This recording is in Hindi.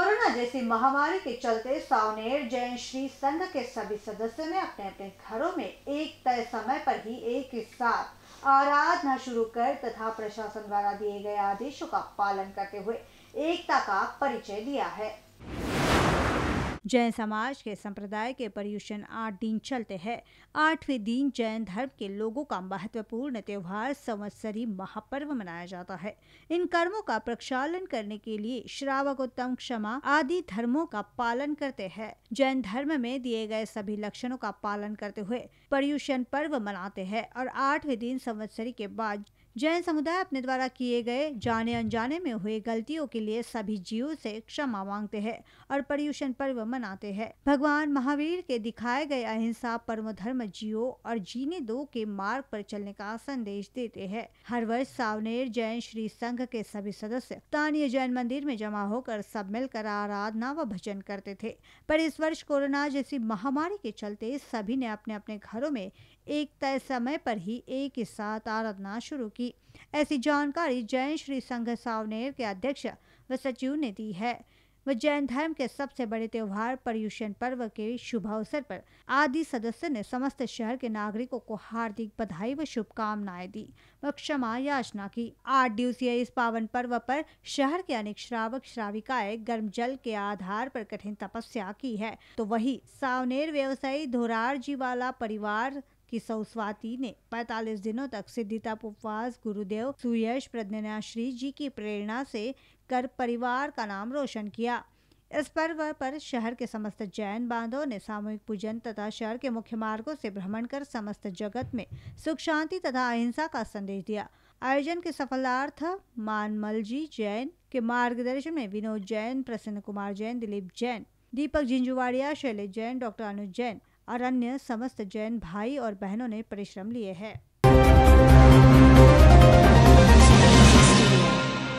कोरोना जैसी महामारी के चलते सावनेर जैन श्री संघ के सभी सदस्यों ने अपने अपने घरों में एक तय समय पर ही एक ही साथ आराधना शुरू कर तथा प्रशासन द्वारा दिए गए आदेशों का पालन करते हुए एकता का परिचय दिया है जैन समाज के संप्रदाय के पर्युषण आठ दिन चलते हैं आठवें दिन जैन धर्म के लोगों का महत्वपूर्ण त्यौहार संवत्सरी महापर्व मनाया जाता है इन कर्मों का प्रक्षालन करने के लिए श्रावकोत्तम क्षमा आदि धर्मों का पालन करते हैं जैन धर्म में दिए गए सभी लक्षणों का पालन करते हुए पर्युषण पर्व मनाते हैं और आठवें दिन संवत्सरी के बाद जैन समुदाय अपने द्वारा किए गए जाने अनजाने में हुए गलतियों के लिए सभी जीवों से क्षमा मांगते हैं और पर्युषण पर्व मना मनाते हैं भगवान महावीर के दिखाए गए अहिंसा परम धर्म जियो और जीने दो के मार्ग पर चलने का संदेश देते हैं हर वर्ष सावनेर जैन श्री संघ के सभी सदस्य स्थानीय जैन मंदिर में जमा होकर सब मिलकर आराधना व भजन करते थे पर इस वर्ष कोरोना जैसी महामारी के चलते सभी ने अपने अपने घरों में एक तय समय पर ही एक ही साथ आराधना शुरू की ऐसी जानकारी जैन श्री संघ सावनेर के अध्यक्ष व सचिव ने दी है व जैन धर्म के सबसे बड़े त्योहार पर्युषण पर्व के शुभ अवसर पर आदि सदस्य ने समस्त शहर के नागरिकों को हार्दिक बधाई व शुभकामनाएं दी व क्षमा याचना की आठ दिवसीय इस पावन पर्व पर शहर के अनेक श्रावक श्राविकाएं गर्म जल के आधार पर कठिन तपस्या की है तो वही सावनेर व्यवसायी धोरार जी वाला परिवार कि स्वाति ने 45 दिनों तक सिद्धिताप उपवास गुरुदेव सुयश प्रज्ञाश्री जी की प्रेरणा से कर परिवार का नाम रोशन किया इस पर्व पर शहर के समस्त जैन बांधो ने सामूहिक पूजन तथा शहर के मुख्य मार्गों से भ्रमण कर समस्त जगत में सुख शांति तथा अहिंसा का संदेश दिया आयोजन के सफलार्थ मानमल जी जैन के मार्गदर्शन में विनोद जैन प्रसन्न कुमार जैन दिलीप जैन दीपक झिंझुवाड़िया शैलेश जैन डॉक्टर अनुज जैन और अन्य समस्त जैन भाई और बहनों ने परिश्रम लिए हैं